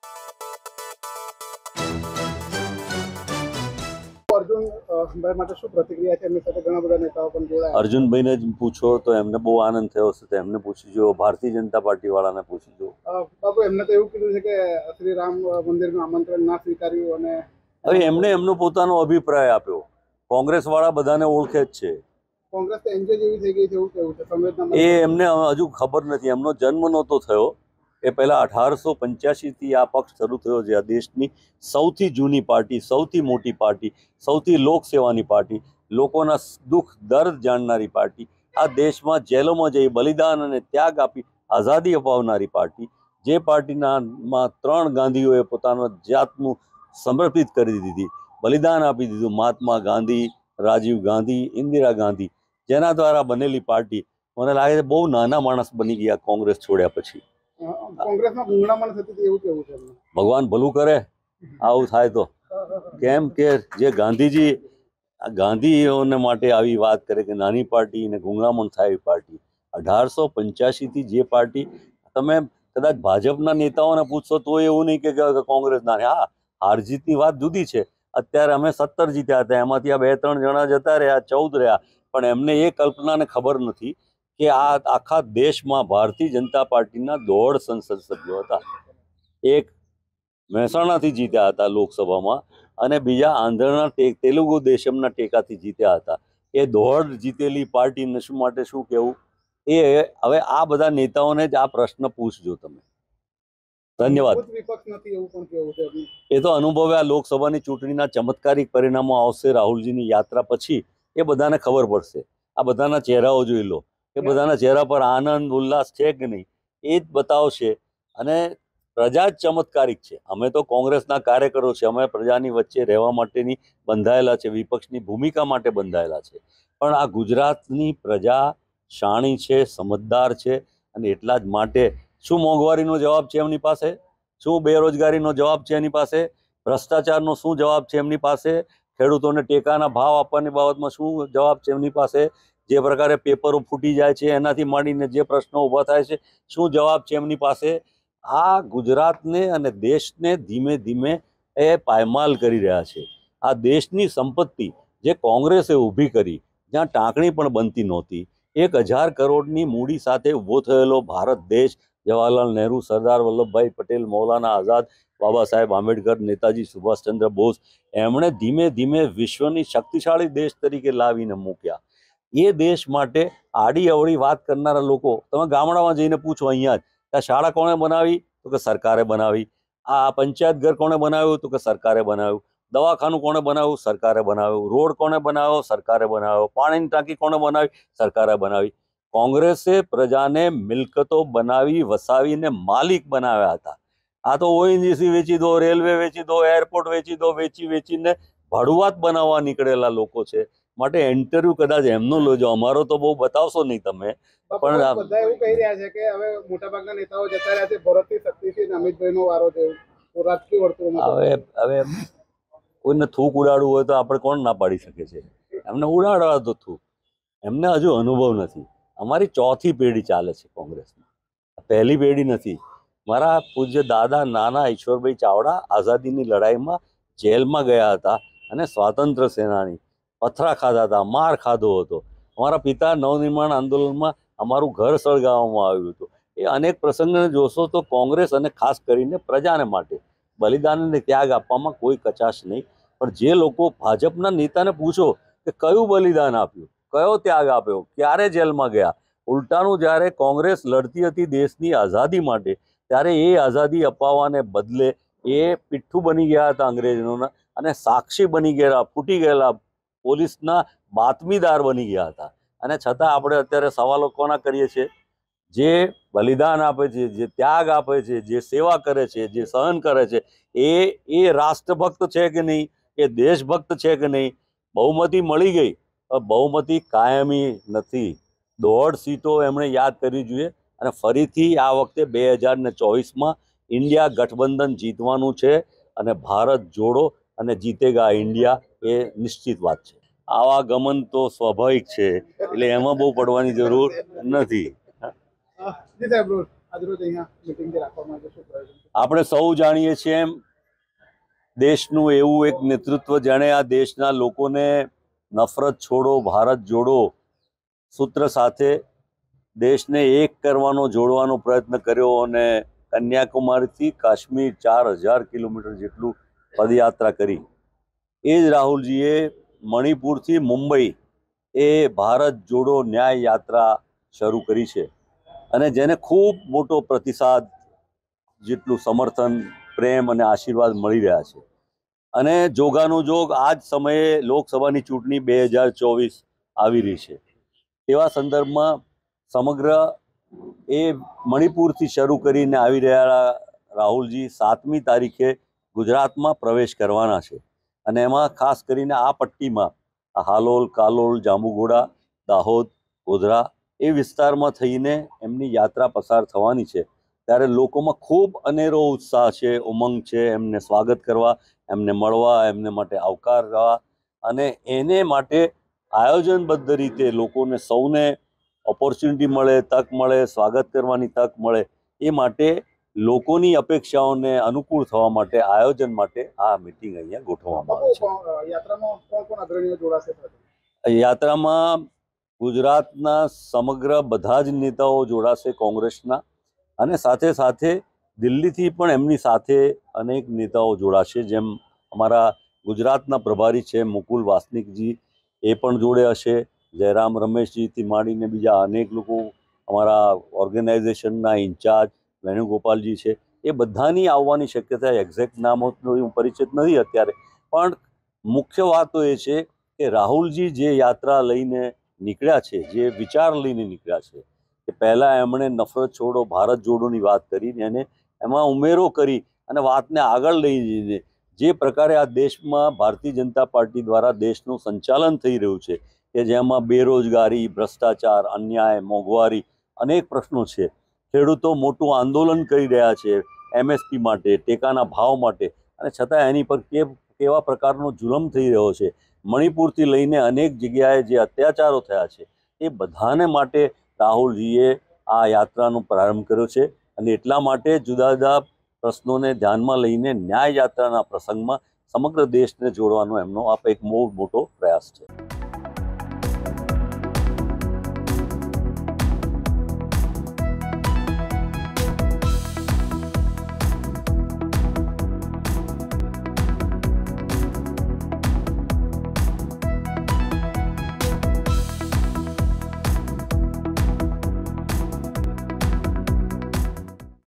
અર્જુનભાઈને જ પૂછો તો એમને બહુ આનંદ થયો છે એમને પૂછી જુઓ ભારતીય જનતા પાર્ટી વાળાને પૂછી જુઓ બાપુ એમને તો એવું કીધું છે કે શ્રી રામ મંદિરનું આમંત્રણ ના સ્વીકાર્યું અને હવે એમણે એમનો પોતાનો અભિપ્રાય આપ્યો કોંગ્રેસ વાળા બધાને ઓળખે જ છે કોંગ્રેસ એમને હજુ ખબર નથી એમનો જન્મ નહોતો થયો એ પહેલાં અઢારસો પંચ્યાસીથી આ પક્ષ શરૂ થયો છે આ દેશની સૌથી જૂની પાર્ટી સૌથી મોટી પાર્ટી સૌથી લોકસેવાની પાર્ટી લોકોના દુઃખ દર્દ જાણનારી પાર્ટી આ દેશમાં જેલોમાં જઈ બલિદાન અને ત્યાગ આપી આઝાદી અપાવનારી પાર્ટી જે પાર્ટીનામાં ત્રણ ગાંધીઓએ પોતાના જાતનું સમર્પિત કરી દીધી બલિદાન આપી દીધું મહાત્મા ગાંધી રાજીવ ગાંધી ઇન્દિરા ગાંધી જેના દ્વારા બનેલી પાર્ટી મને લાગે છે બહુ નાના માણસ બની ગયા કોંગ્રેસ છોડ્યા પછી કોંગ્રેસમાં ગુંગળામણ ભગવાન ભલું કરે આવું થાય તો કેમ કે જે ગાંધીજી ગાંધીઓને માટે આવી વાત કરે કે નાની પાર્ટી ને ગુંગળામણ થાય એવી પાર્ટી અઢારસો પંચ્યાસીથી જે પાર્ટી તમે કદાચ ભાજપના નેતાઓને પૂછશો તો એવું નહીં કે કોંગ્રેસના હા હારજીતની વાત જુદી છે અત્યારે અમે સત્તર જીત્યા હતા એમાંથી આ બે ત્રણ જણા જતા રહ્યા ચૌદ રહ્યા પણ એમને એ કલ્પનાને ખબર નથી કે આ આખા દેશમાં ભારતીય જનતા પાર્ટીના દોઢ સંસદ સભ્યો હતા એક મહેસાણાથી જીત્યા હતા લોકસભામાં અને બીજા આંધ્રના તેલુગુ દેશમના ટેકાથી જીત્યા હતા એ દોઢ જીતેલી પાર્ટીને શું માટે શું કહેવું એ હવે આ બધા નેતાઓને જ આ પ્રશ્ન પૂછજો તમે ધન્યવાદ એ તો અનુભવે આ લોકસભાની ચૂંટણીના ચમત્કારિક પરિણામો આવશે રાહુલજીની યાત્રા પછી એ બધાને ખબર પડશે આ બધાના ચહેરાઓ જોઈ લો કે બધાના ચહેરા પર આનંદ ઉલ્લાસ છે કે નહીં એ જ બતાવશે અને પ્રજા જ ચમત્કારિક છે અમે તો કોંગ્રેસના કાર્યકરો છે અમે પ્રજાની વચ્ચે રહેવા માટેની બંધાયેલા છે વિપક્ષની ભૂમિકા માટે બંધાયેલા છે પણ આ ગુજરાતની પ્રજા શાણી છે સમજદાર છે અને એટલા જ માટે શું મોંઘવારીનો જવાબ છે એમની પાસે શું બેરોજગારીનો જવાબ છે એની પાસે ભ્રષ્ટાચારનો શું જવાબ છે એમની પાસે ખેડૂતોને ટેકાના ભાવ આપવાની બાબતમાં શું જવાબ છે એમની પાસે જે પ્રકારે પેપરો ફૂટી જાય છે એનાથી માંડીને જે પ્રશ્નો ઊભા થાય છે શું જવાબ છે એમની પાસે આ ગુજરાતને અને દેશને ધીમે ધીમે એ પાયમાલ કરી રહ્યા છે આ દેશની સંપત્તિ જે કોંગ્રેસે ઊભી કરી જ્યાં ટાંકણી પણ બનતી નહોતી એક હજાર કરોડની મૂડી સાથે ઊભો થયેલો ભારત દેશ જવાહરલાલ નહેરુ સરદાર વલ્લભભાઈ પટેલ મૌલાના આઝાદ બાબા સાહેબ આંબેડકર નેતાજી સુભાષચંદ્ર બોઝ એમણે ધીમે ધીમે વિશ્વની શક્તિશાળી દેશ તરીકે લાવીને મૂક્યા એ દેશ માટે આડી અવળી વાત કરનારા લોકો તમે ગામડામાં જઈને પૂછો અહીંયા જ કે શાળા કોણે બનાવી તો કે સરકારે બનાવી આ પંચાયત ઘર કોણે બનાવ્યું તો કે સરકારે બનાવ્યું દવાખાનું કોણે બનાવ્યું સરકારે બનાવ્યું રોડ કોણે બનાવ્યો સરકારે બનાવ્યો પાણીની ટાંકી કોણે બનાવી સરકારે બનાવી કોંગ્રેસે પ્રજાને મિલકતો બનાવી વસાવીને માલિક બનાવ્યા હતા આ તો ઓએનજીસી વેચી દો રેલવે વેચી દો એરપોર્ટ વેચી દો વેચી વેચીને ભડુઆત બનાવવા નીકળેલા લોકો છે માટે ઇન્ટરવ્યુ કદાચ એમનો લોજો અમારો તો બહુ બતાવશો નહીં તમે પણ બધા એવું કહી રહ્યા છે કે હવે મોટાભાગના નેતાઓ જતા રહ્યા છે ભરતની શક્તિથી અમિતભાઈનો વારો છે રાજકીય વર્તુળમાં હવે હવે કોઈને થૂક ઉડાડવું હોય તો આપણે કોણ ના પાડી શકે છે એમને ઉડાડવા તો થૂક એમને હજુ અનુભવ નથી અમારી ચોથી પેઢી ચાલે છે કોંગ્રેસમાં પહેલી પેઢી નથી મારા પૂજ્ય દાદા નાના ઈશ્વરભાઈ ચાવડા આઝાદીની લડાઈમાં જેલમાં ગયા હતા અને સ્વાતંત્ર્ય સેનાની પથરા ખાધા હતા માર ખાધો હતો અમારા પિતા નવનિર્માણ આંદોલનમાં અમારું ઘર સળગાવવામાં આવ્યું હતું એ અનેક પ્રસંગને જોશો તો કોંગ્રેસ અને ખાસ કરીને પ્રજાને માટે બલિદાનને ત્યાગ આપવામાં કોઈ કચાશ નહીં પણ જે લોકો ભાજપના નેતાને પૂછો કે કયું બલિદાન આપ્યું કયો ત્યાગ આપ્યો ક્યારે જેલમાં ગયા ઉલટાનું જ્યારે કોંગ્રેસ લડતી હતી દેશની આઝાદી માટે ત્યારે એ આઝાદી અપાવવાને બદલે એ પીઠ્ઠું બની ગયા હતા અંગ્રેજોના અને સાક્ષી બની ગયેલા ફૂટી ગયેલા પોલીસના બાતમીદાર બની ગયા હતા અને છતાં આપણે અત્યારે સવાલો કોના કરીએ છીએ જે બલિદાન આપે છે જે ત્યાગ આપે છે જે સેવા કરે છે જે સહન કરે છે એ એ રાષ્ટ્રભક્ત છે કે નહીં એ દેશભક્ત છે કે નહીં બહુમતી મળી ગઈ બહુમતી કાયમી નથી દોઢ સીટો એમણે યાદ કરવી જોઈએ અને ફરીથી આ વખતે બે હજાર ને ચોવીસમાં ઇન્ડિયા ગઠબંધન જીતવાનું છે અને ભારત જોડો અને જીતેગા ઇન્ડિયા એ નિશ્ચિત વાત છે આવા ગમન તો સ્વાભાવિક છે એટલે એમાં બહુ પડવાની જરૂર નથી આપણે સૌ જાણીએ છીએ એમ દેશનું એવું એક નેતૃત્વ જેણે આ દેશના લોકોને નફરત છોડો ભારત જોડો સૂત્ર સાથે દેશને એક કરવાનો જોડવાનો પ્રયત્ન કર્યો અને કન્યાકુમારીથી કાશ્મીર ચાર હજાર કિલોમીટર જેટલું પદયાત્રા કરી એ જ રાહુલજીએ મણિપુરથી મુંબઈ એ ભારત જોડો ન્યાય યાત્રા શરૂ કરી છે અને જેને ખૂબ મોટો પ્રતિસાદ જેટલું સમર્થન પ્રેમ અને આશીર્વાદ મળી રહ્યા છે અને જોગાનુજોગ આ જ સમયે લોકસભાની ચૂંટણી બે હજાર ચોવીસ આવી રહી છે એવા સંદર્ભમાં સમગ્ર એ મણિપુરથી શરૂ કરીને આવી રહ્યા રાહુલજી સાતમી તારીખે ગુજરાતમાં પ્રવેશ કરવાના છે અને એમાં ખાસ કરીને આ પટ્ટીમાં હાલોલ કાલોલ જાંબુઘોડા દાહોદ ગોધરા એ વિસ્તારમાં થઈને એમની યાત્રા પસાર થવાની છે ત્યારે લોકોમાં ખૂબ અનેરો ઉત્સાહ છે ઉમંગ છે એમને સ્વાગત કરવા એમને મળવા એમને માટે આવકાર આવકારવા અને એને માટે આયોજનબદ્ધ રીતે લોકોને સૌને ઓપોર્ચ્યુનિટી મળે તક મળે સ્વાગત કરવાની તક મળે એ માટે લોકોની અપેક્ષાઓને અનુકૂળ થવા માટે આયોજન માટે આ મિટિંગ અહીંયા ગોઠવવામાં આવી છે યાત્રામાં ગુજરાતના સમગ્ર બધા જ નેતાઓ જોડાશે કોંગ્રેસના અને સાથે સાથે દિલ્હીથી પણ એમની સાથે અનેક નેતાઓ જોડાશે જેમ અમારા ગુજરાતના પ્રભારી છે મુકુલ વાસનિકજી એ પણ જોડે હશે જયરામ રમેશજીથી માંડીને બીજા અનેક લોકો અમારા ઓર્ગેનાઇઝેશનના ઇન્ચાર્જ વેણુગોપાલજી છે એ બધાની આવવાની શક્યતા એક્ઝેક્ટ નામોનો હું પરિચિત નથી અત્યારે પણ મુખ્ય વાતો એ છે કે રાહુલજી જે યાત્રા લઈને નીકળ્યા છે જે વિચાર લઈને નીકળ્યા છે કે પહેલાં એમણે નફરત છોડો ભારત જોડોની વાત કરીને એને એમાં ઉમેરો કરી અને વાતને આગળ લઈ જઈને જે પ્રકારે આ દેશમાં ભારતીય જનતા પાર્ટી દ્વારા દેશનું સંચાલન થઈ રહ્યું છે કે જેમાં બેરોજગારી ભ્રષ્ટાચાર અન્યાય મોંઘવારી અનેક પ્રશ્નો છે ખેડૂતો મોટું આંદોલન કરી રહ્યા છે એમએસપી માટે ટેકાના ભાવ માટે અને છતાં એની પર કે કેવા પ્રકારનો જુલમ થઈ રહ્યો છે મણિપુરથી લઈને અનેક જગ્યાએ જે અત્યાચારો થયા છે એ બધાને માટે રાહુલજીએ આ યાત્રાનો પ્રારંભ કર્યો છે અને એટલા માટે જુદા જુદા પ્રશ્નોને ધ્યાનમાં લઈને ન્યાય યાત્રાના પ્રસંગમાં સમગ્ર દેશને જોડવાનો એમનો આ એક બહુ મોટો પ્રયાસ છે